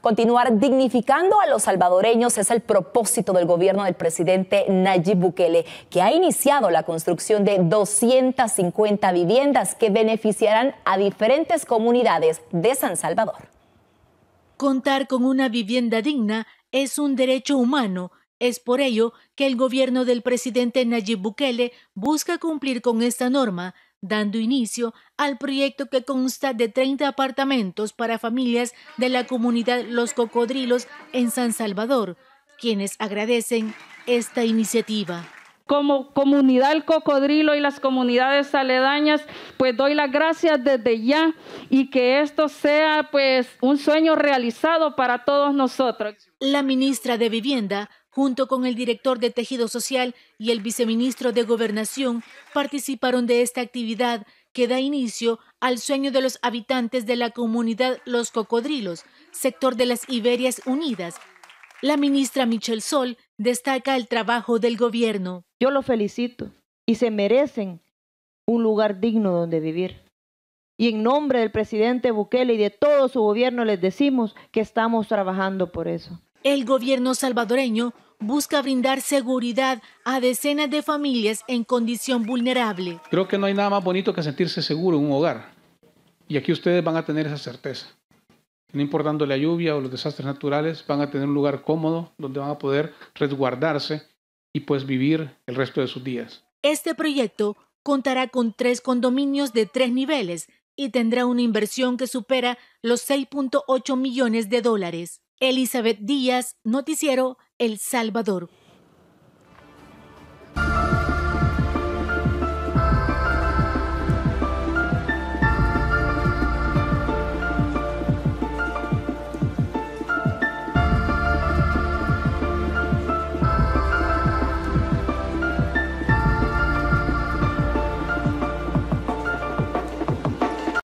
Continuar dignificando a los salvadoreños es el propósito del gobierno del presidente Nayib Bukele, que ha iniciado la construcción de 250 viviendas que beneficiarán a diferentes comunidades de San Salvador. Contar con una vivienda digna es un derecho humano. Es por ello que el gobierno del presidente Nayib Bukele busca cumplir con esta norma dando inicio al proyecto que consta de 30 apartamentos para familias de la comunidad Los Cocodrilos en San Salvador, quienes agradecen esta iniciativa como comunidad El Cocodrilo y las comunidades aledañas, pues doy las gracias desde ya y que esto sea pues un sueño realizado para todos nosotros. La ministra de Vivienda junto con el director de Tejido Social y el viceministro de Gobernación, participaron de esta actividad que da inicio al sueño de los habitantes de la comunidad Los Cocodrilos, sector de las Iberias Unidas. La ministra Michelle Sol destaca el trabajo del gobierno. Yo lo felicito y se merecen un lugar digno donde vivir. Y en nombre del presidente Bukele y de todo su gobierno les decimos que estamos trabajando por eso. El gobierno salvadoreño busca brindar seguridad a decenas de familias en condición vulnerable. Creo que no hay nada más bonito que sentirse seguro en un hogar. Y aquí ustedes van a tener esa certeza. No importando la lluvia o los desastres naturales, van a tener un lugar cómodo donde van a poder resguardarse y pues vivir el resto de sus días. Este proyecto contará con tres condominios de tres niveles y tendrá una inversión que supera los 6.8 millones de dólares. Elizabeth Díaz, Noticiero El Salvador.